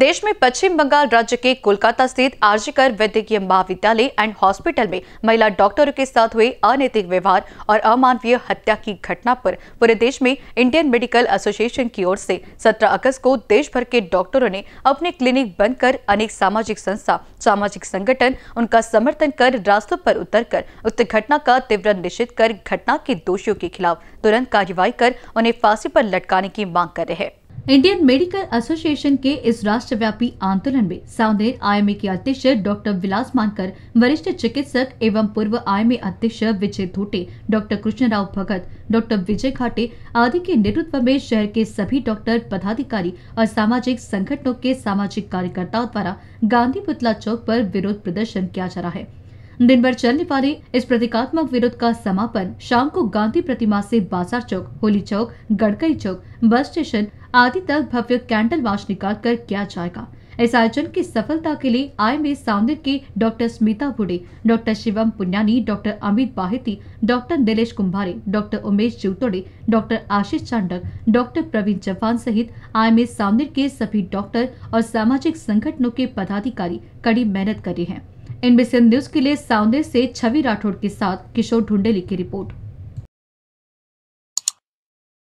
देश में पश्चिम बंगाल राज्य के कोलकाता स्थित आरजीकर वैद्यकीय महाविद्यालय एंड हॉस्पिटल में महिला डॉक्टरों के साथ हुए अनैतिक व्यवहार और अमानवीय हत्या की घटना पर पूरे देश में इंडियन मेडिकल एसोसिएशन की ओर से 17 अगस्त को देश भर के डॉक्टरों ने अपने क्लिनिक बंद कर अनेक सामाजिक संस्था सामाजिक संगठन उनका समर्थन कर रास्तों पर कर उक्त घटना का तीव्र निश्चित कर घटना के दोषियों के खिलाफ तुरंत कार्रवाई कर उन्हें फांसी पर लटकाने की मांग कर रहे हैं इंडियन मेडिकल एसोसिएशन के इस राष्ट्रव्यापी आंदोलन में साउंदेन आईएमए के अध्यक्ष डॉक्टर विलास मानकर वरिष्ठ चिकित्सक एवं पूर्व आईएमए अध्यक्ष विजय धोटे डॉक्टर कृष्णराव भगत डॉक्टर विजय घाटे आदि के नेतृत्व में शहर के सभी डॉक्टर पदाधिकारी और सामाजिक संगठनों के सामाजिक कार्यकर्ताओं द्वारा गांधी पुतला चौक पर विरोध प्रदर्शन किया जा रहा है दिन भर चलने वाले इस प्रतीकात्मक विरोध का समापन शाम को गांधी प्रतिमा से बाजार चौक होली चौक गडकरी चौक बस स्टेशन आदि तक भव्य कैंडल मार्च निकाल कर किया जाएगा इस आयोजन की सफलता के लिए आई में सामने के doctor Smita Bhude doctor Shivam Punyani doctor Amit Bahiti doctor Nilesh Kumbhare doctor Umesh Jutode doctor Ashish Chandak doctor Pravin Chauhan सहित आई एम सामने के सभी डॉक्टर और सामाजिक संगठनों के पदाधिकारी कड़ी मेहनत कर रहे हैं इनमें न्यूज के लिए साउंदर से छवि राठौड़ के साथ किशोर ढूंढेली की रिपोर्ट